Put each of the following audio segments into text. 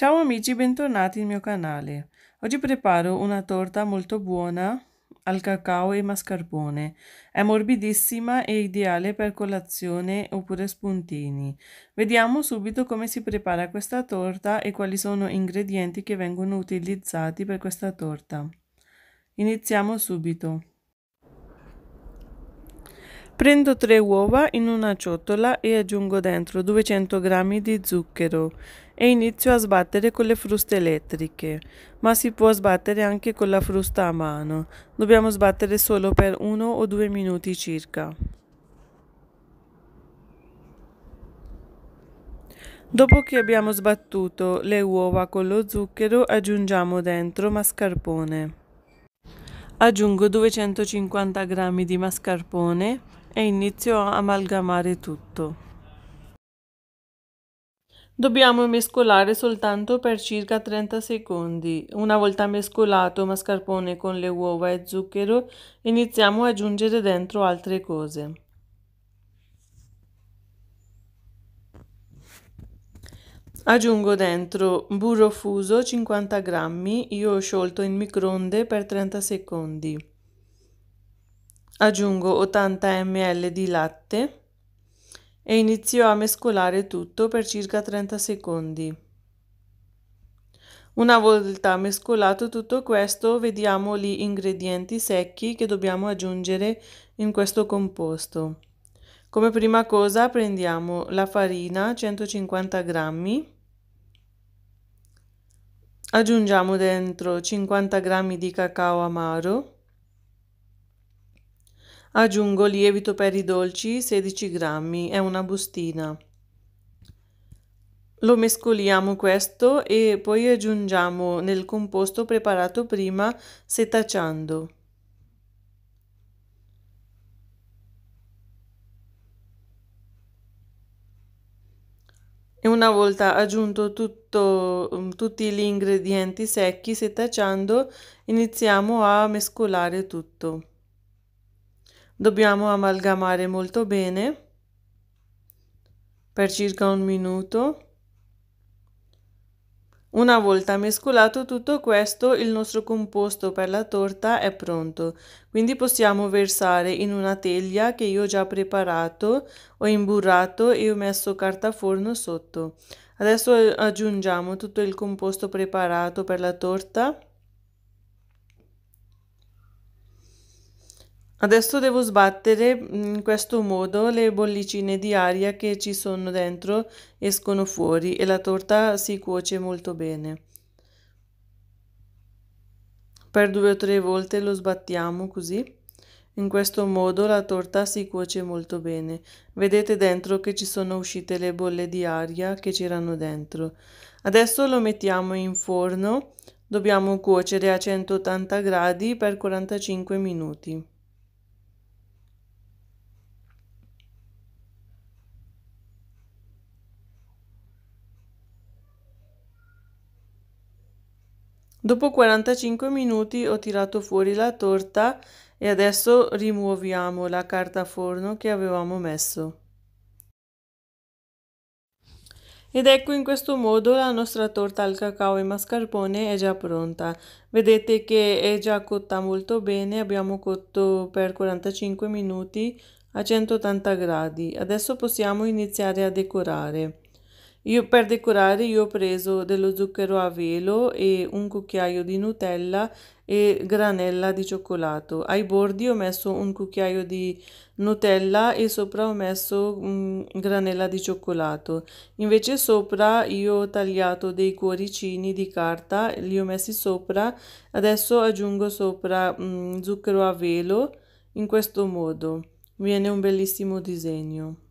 Ciao amici, bentornati nel mio canale. Oggi preparo una torta molto buona al cacao e mascarpone. È morbidissima e ideale per colazione oppure spuntini. Vediamo subito come si prepara questa torta e quali sono gli ingredienti che vengono utilizzati per questa torta. Iniziamo subito. Prendo tre uova in una ciotola e aggiungo dentro 200 g di zucchero e inizio a sbattere con le fruste elettriche, ma si può sbattere anche con la frusta a mano. Dobbiamo sbattere solo per uno o due minuti circa. Dopo che abbiamo sbattuto le uova con lo zucchero aggiungiamo dentro mascarpone. Aggiungo 250 g di mascarpone e inizio a amalgamare tutto. Dobbiamo mescolare soltanto per circa 30 secondi. Una volta mescolato mascarpone con le uova e zucchero, iniziamo ad aggiungere dentro altre cose. Aggiungo dentro burro fuso 50 grammi, io ho sciolto in microonde per 30 secondi. Aggiungo 80 ml di latte e iniziò a mescolare tutto per circa 30 secondi. Una volta mescolato tutto questo, vediamo gli ingredienti secchi che dobbiamo aggiungere in questo composto. Come prima cosa prendiamo la farina 150 grammi, aggiungiamo dentro 50 g di cacao amaro, Aggiungo lievito per i dolci 16 grammi, è una bustina. Lo mescoliamo questo e poi aggiungiamo nel composto preparato prima setacciando. E una volta aggiunto tutto, mm, tutti gli ingredienti secchi setacciando iniziamo a mescolare tutto dobbiamo amalgamare molto bene per circa un minuto una volta mescolato tutto questo il nostro composto per la torta è pronto quindi possiamo versare in una teglia che io ho già preparato ho imburrato e ho messo carta forno sotto adesso aggiungiamo tutto il composto preparato per la torta Adesso devo sbattere mm, in questo modo le bollicine di aria che ci sono dentro escono fuori e la torta si cuoce molto bene. Per due o tre volte lo sbattiamo così. In questo modo la torta si cuoce molto bene. Vedete dentro che ci sono uscite le bolle di aria che c'erano dentro. Adesso lo mettiamo in forno. Dobbiamo cuocere a 180 gradi per 45 minuti. Dopo 45 minuti ho tirato fuori la torta e adesso rimuoviamo la carta forno che avevamo messo. Ed ecco in questo modo la nostra torta al cacao e mascarpone è già pronta. Vedete che è già cotta molto bene, abbiamo cotto per 45 minuti a 180 gradi. Adesso possiamo iniziare a decorare. Io, per decorare io ho preso dello zucchero a velo e un cucchiaio di Nutella e granella di cioccolato. Ai bordi ho messo un cucchiaio di Nutella e sopra ho messo um, granella di cioccolato. Invece sopra io ho tagliato dei cuoricini di carta, li ho messi sopra. Adesso aggiungo sopra um, zucchero a velo in questo modo. Viene un bellissimo disegno.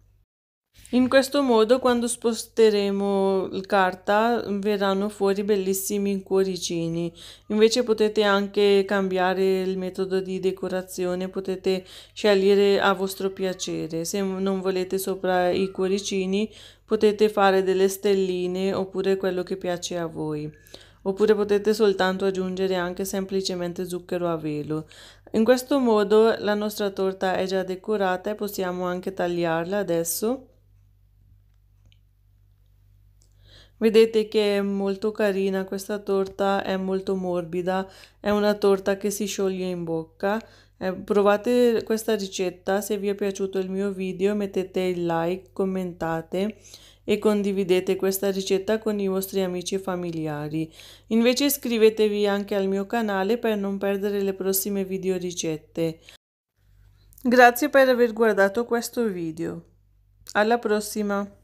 In questo modo quando sposteremo la carta verranno fuori bellissimi cuoricini. Invece potete anche cambiare il metodo di decorazione, potete scegliere a vostro piacere. Se non volete sopra i cuoricini potete fare delle stelline oppure quello che piace a voi oppure potete soltanto aggiungere anche semplicemente zucchero a velo. In questo modo la nostra torta è già decorata e possiamo anche tagliarla adesso. Vedete che è molto carina, questa torta è molto morbida, è una torta che si scioglie in bocca. Eh, provate questa ricetta, se vi è piaciuto il mio video mettete il like, commentate e condividete questa ricetta con i vostri amici e familiari. Invece iscrivetevi anche al mio canale per non perdere le prossime video ricette. Grazie per aver guardato questo video. Alla prossima!